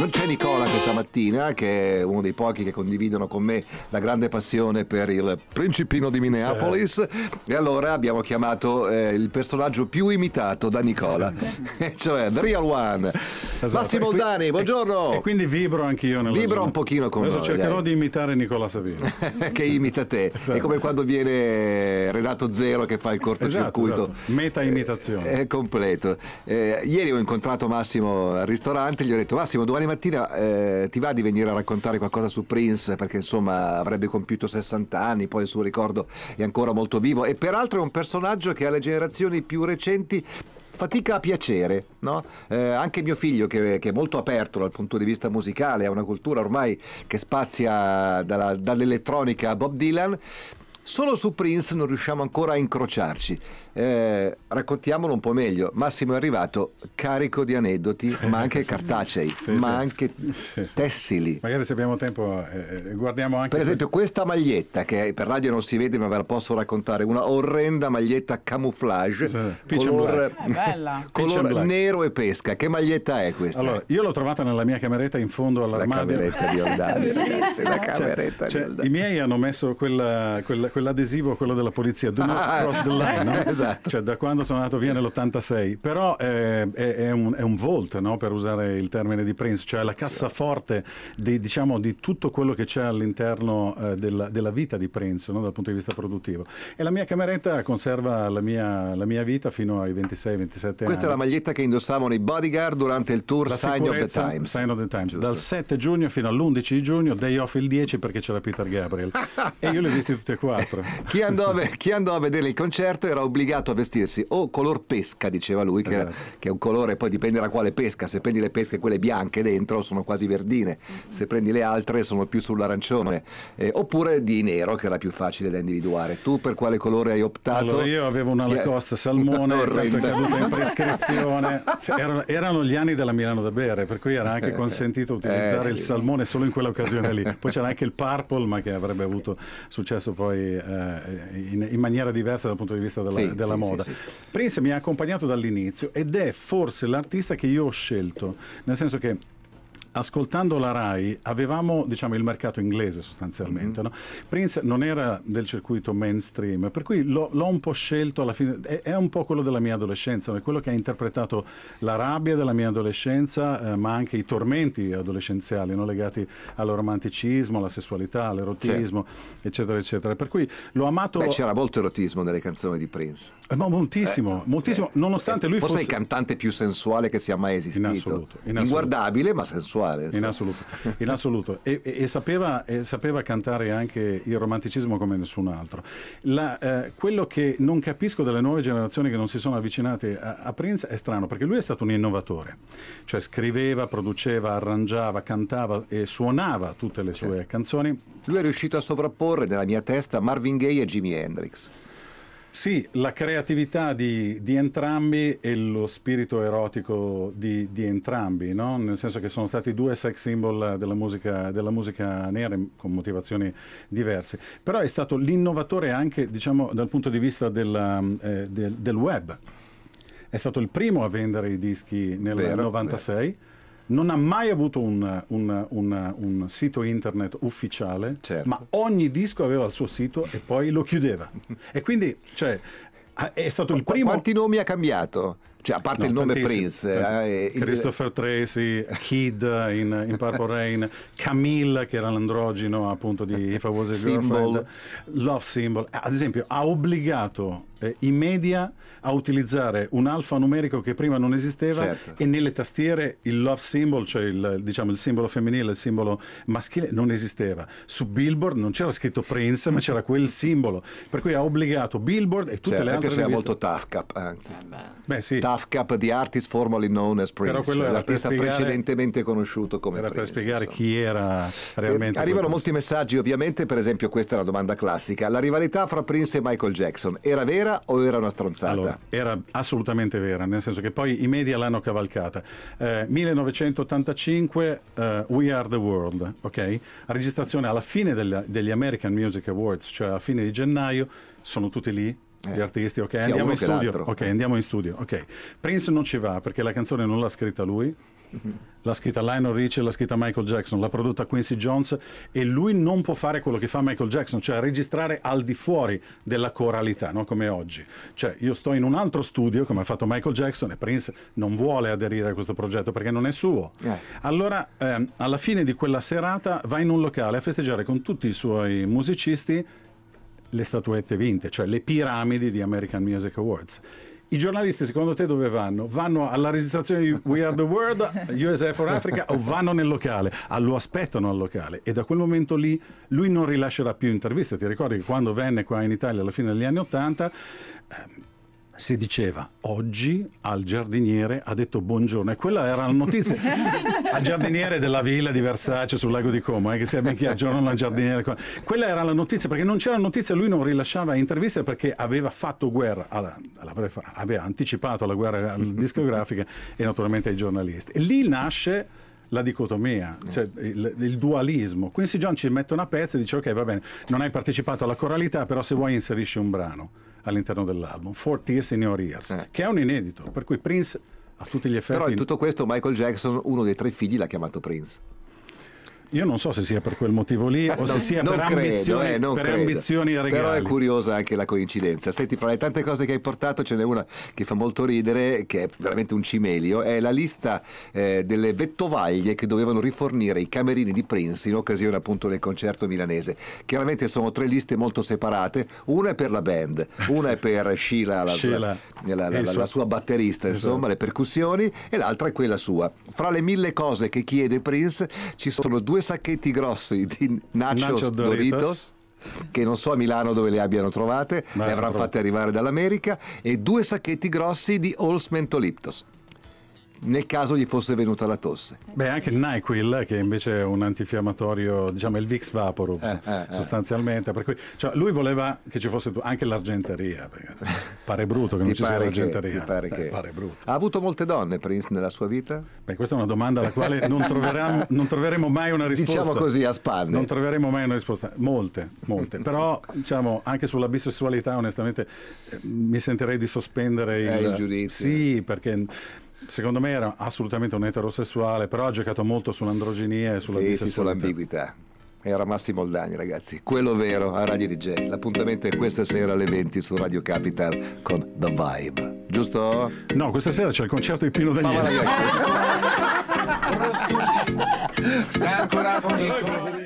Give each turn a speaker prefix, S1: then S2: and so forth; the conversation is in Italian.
S1: Non c'è Nicola questa mattina, che è uno dei pochi che condividono con me la grande passione per il principino di Minneapolis. Certo. E allora abbiamo chiamato eh, il personaggio più imitato da Nicola, esatto. cioè The Real One. Esatto. Massimo Dani,
S2: buongiorno. E, e, quindi vibro anch'io nella Vibro zona. un pochino con Adesso noi, cercherò dai. di imitare Nicola Savino.
S1: che imita te. Esatto. È come quando viene Renato Zero che fa il cortocircuito. Esatto, esatto. Meta imitazione. È, è completo. Eh, ieri ho incontrato Massimo al ristorante, gli ho detto Massimo domani mattina eh, ti va di venire a raccontare qualcosa su Prince perché insomma avrebbe compiuto 60 anni, poi il suo ricordo è ancora molto vivo e peraltro è un personaggio che alle generazioni più recenti fatica a piacere, no? eh, anche mio figlio che, che, è molto aperto dal punto di vista musicale, ha una cultura ormai che spazia dalla, dall'elettronica a Bob Dylan, Solo su Prince non riusciamo ancora a incrociarci. Eh, raccontiamolo un po' meglio. Massimo è arrivato carico di aneddoti, ma anche cartacei, sì, ma anche
S2: tessili. Magari se abbiamo tempo eh, eh guardiamo anche... Per esempio
S1: questa maglietta, che per radio non si vede ma ve la posso raccontare, una orrenda maglietta camouflage, sì,
S2: color, eh, color nero e pesca. Che maglietta è questa? Allora, io l'ho trovata nella mia cameretta in fondo all'armadio. La cameretta di Oldani. la cioè, cameretta cioè, di Oldani. Cioè, I miei hanno messo quella, quella, quella quell'adesivo, quello della polizia, do not ah, cross the line, no? esatto. cioè da quando sono andato via nell'86, però eh, è, è, un, è, un, vault, no? per usare il termine di Prince, cioè la cassaforte di, diciamo, di tutto quello che c'è all'interno eh, della, della, vita di Prince no? dal punto di vista produttivo. E la mia cameretta conserva la mia, la mia vita fino ai 26-27 anni. Questa è la
S1: maglietta che indossavano i bodyguard durante il tour Sign of the Times.
S2: Sign of the Times, dal 7 giugno fino all'11 giugno, day off il 10 perché c'era Peter Gabriel. e io le ho viste tutte e quattro teatro. Chi andò, chi andò, a vedere il concerto era obbligato a vestirsi o
S1: color pesca, diceva lui, che, esatto. era, che, è un colore, poi dipende da quale pesca. Se prendi le pesche, quelle bianche dentro sono quasi verdine, se prendi le altre sono più sull'arancione, eh, oppure di nero, che era più facile da individuare. Tu per quale colore hai optato? Allora, io avevo una Lacoste
S2: salmone, una tanto è caduta in prescrizione. Erano, erano, gli anni della Milano da bere, per cui era anche eh, consentito eh, utilizzare eh, sì. il salmone solo in quell'occasione lì. Poi c'era anche il purple, ma che avrebbe avuto successo poi eh, in, in, maniera diversa dal punto di vista della, sì, della sì, moda. Sì, Prince mi ha accompagnato dall'inizio ed è forse l'artista che io ho scelto, nel senso che ascoltando la RAI avevamo diciamo, il mercato inglese sostanzialmente. Mm -hmm. no? Prince non era del circuito mainstream, per cui l'ho, un po' scelto alla fine, è, è, un po' quello della mia adolescenza, è quello che ha interpretato la rabbia della mia adolescenza, eh, ma anche i tormenti adolescenziali no? legati al romanticismo, alla sessualità, all'erotismo, sì. eccetera, eccetera. Per cui l'ho amato... Beh, c'era
S1: molto erotismo nelle canzoni di Prince.
S2: Eh, ma moltissimo, eh, moltissimo, eh,
S1: nonostante eh, lui fosse... Forse il cantante più sensuale che sia mai esistito. In assoluto. In assoluto. Inguardabile, ma
S2: sensuale. Suarez. In assoluto. In assoluto. e, e, e, sapeva, e, sapeva, cantare anche il romanticismo come nessun altro. La, eh, quello che non capisco delle nuove generazioni che non si sono avvicinate a, a, Prince è strano, perché lui è stato un innovatore. Cioè scriveva, produceva, arrangiava, cantava e suonava tutte le sue sì. canzoni. Lui è riuscito a sovrapporre nella mia testa Marvin Gaye e Jimi Hendrix. Sì, la creatività di, di, entrambi e lo spirito erotico di, di entrambi, no? nel senso che sono stati due sex symbol della musica, della musica, nera con motivazioni diverse, però è stato l'innovatore anche diciamo, dal punto di vista della, eh, del, del, web. È stato il primo a vendere i dischi nel vero, 96. Vero non ha mai avuto un, un, un, un sito internet ufficiale, certo. ma ogni disco aveva il suo sito e poi lo chiudeva. e quindi, cioè, è stato il primo. Quanti nomi
S1: ha cambiato? Cioè, a parte no, il nome Prince, eh, eh Christopher
S2: il... Tracy, Kid in, in Purple Rain, Camille, che era l'androgeno appunto di I Famosa Girlfriend, Love Symbol, ad esempio ha obbligato eh, i media a utilizzare un alfanumerico che prima non esisteva certo. e nelle tastiere il love symbol, cioè il, diciamo, il simbolo femminile, il simbolo maschile, non esisteva. Su Billboard non c'era scritto Prince, ma c'era quel simbolo. Per cui ha obbligato Billboard e tutte certo, le altre riviste. Perché molto
S1: Tough Cup, anzi. Eh beh, sì. Tough Cup di artist formerly known as Prince, cioè l'artista spiegare, precedentemente conosciuto come
S2: era Prince. per spiegare insomma. chi era eh, realmente. Eh, arrivano
S1: molti messaggi, ovviamente, per esempio questa è la domanda classica. La rivalità fra Prince e Michael Jackson era vera vera o era una stronzata? Allora,
S2: era assolutamente vera, nel senso che poi i media l'hanno cavalcata. Eh, 1985, uh, eh, We Are the World, ok? registrazione alla fine della, degli American Music Awards, cioè alla fine di gennaio, sono tutti lì eh, gli artisti, ok, andiamo in, studio, okay andiamo in studio, ok. Prince non ci va perché la canzone non l'ha scritta lui, mhm. L'ha scritta Lionel Richie, l'ha scritta Michael Jackson, l'ha prodotta Quincy Jones e lui non può fare quello che fa Michael Jackson, cioè registrare al di fuori della coralità, no? come oggi. Cioè io sto in un altro studio come ha fatto Michael Jackson e Prince non vuole aderire a questo progetto perché non è suo. Eh. Allora ehm, alla fine di quella serata va in un locale a festeggiare con tutti i suoi musicisti le statuette vinte, cioè le piramidi di American Music Awards. I giornalisti secondo te dove vanno? Vanno alla registrazione di We Are the World, USA for Africa o vanno nel locale? Ah, lo aspettano al locale e da quel momento lì lui non rilascerà più interviste. Ti ricordi che quando venne qua in Italia alla fine degli anni Ottanta ehm, si diceva oggi al giardiniere ha detto buongiorno e quella era la notizia al giardiniere della villa di Versace sul lago di Como eh, che sia ben chiaro giorno al giardiniere quella era la notizia perché non c'era notizia lui non rilasciava interviste perché aveva fatto guerra alla, aveva anticipato la guerra discografica e naturalmente ai giornalisti e lì nasce la dicotomia, cioè il, il, dualismo. Quincy John ci mette una pezza e dice ok va bene, non hai partecipato alla coralità, però se vuoi inserisci un brano all'interno dell'album, 40 Years in Your Years, eh. che è un inedito, per cui Prince ha tutti gli effetti... Però in tutto questo Michael Jackson, uno dei tre figli, l'ha chiamato Prince. Io non so se sia per quel motivo lì eh, o no, se sia per, credo, ambizioni, eh, per ambizioni regali. Però è
S1: curiosa anche la coincidenza. Senti, fra le tante cose che hai portato ce n'è una che fa molto ridere, che è veramente un cimelio, è la lista eh, delle vettovaglie che dovevano rifornire i camerini di Prince in occasione appunto del concerto milanese. Chiaramente sono tre liste molto separate, una è per la band, una sì. è per Sheila, la, Sheila. La, la, la, esatto. sua batterista, esatto. insomma, esatto. le percussioni, e l'altra è quella sua. Fra le mille cose che chiede Prince ci sono due due sacchetti grossi di nachos, nachos Doritos, Doritos che non so a Milano dove le abbiano trovate, Ma le avranno fatte arrivare dall'America, e due sacchetti grossi di Olsmentoliptos nel caso gli fosse venuta la tosse.
S2: Beh, anche il Nyquil, che invece è un antinfiammatorio, diciamo il Vix Vaporub, eh, eh, eh. sostanzialmente. Cui, cioè, lui voleva che ci fosse anche l'argenteria, pare brutto che non ci sia l'argenteria. Che, pare eh, che...
S1: pare brutto.
S2: Ha avuto molte donne Prince nella sua vita? Beh, questa è una domanda alla quale non, non troveremo mai una risposta. Diciamo così, a spalle. Non troveremo mai una risposta. Molte, molte. Però, diciamo, anche sulla bisessualità, onestamente, eh, mi sentirei di sospendere eh, il, il giudizio. Sì, perché Secondo me era assolutamente un eterosessuale, però ha giocato molto sull'androginia e sulla sì, sì, sull'ambiguità. Era Massimo Oldani, ragazzi.
S1: Quello vero a Radio DJ. L'appuntamento è questa sera alle 20 su Radio Capital con The Vibe.
S2: Giusto? No, questa sera c'è il concerto di Pino Daniele. Sei ancora con il